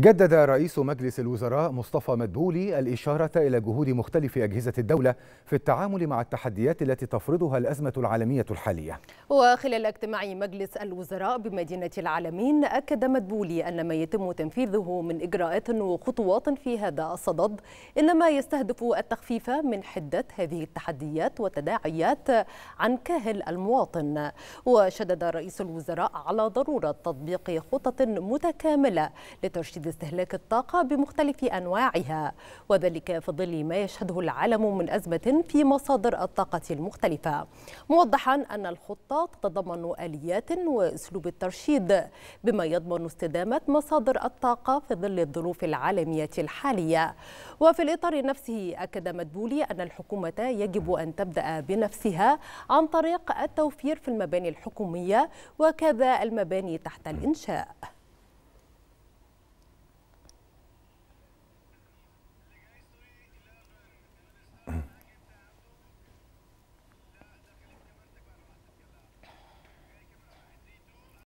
جدد رئيس مجلس الوزراء مصطفى مدبولي الإشارة إلى جهود مختلف أجهزة الدولة في التعامل مع التحديات التي تفرضها الأزمة العالمية الحالية وخلال اجتماع مجلس الوزراء بمدينة العالمين أكد مدبولي أن ما يتم تنفيذه من إجراءات وخطوات في هذا الصدد إنما يستهدف التخفيف من حدة هذه التحديات وتداعيات عن كاهل المواطن وشدد رئيس الوزراء على ضرورة تطبيق خطط متكاملة لترشيد استهلاك الطاقة بمختلف أنواعها وذلك في ظل ما يشهده العالم من أزمة في مصادر الطاقة المختلفة موضحا أن الخطة تتضمن آليات وأسلوب الترشيد بما يضمن استدامة مصادر الطاقة في ظل الظروف العالمية الحالية وفي الإطار نفسه أكد مدبولي أن الحكومة يجب أن تبدأ بنفسها عن طريق التوفير في المباني الحكومية وكذا المباني تحت الإنشاء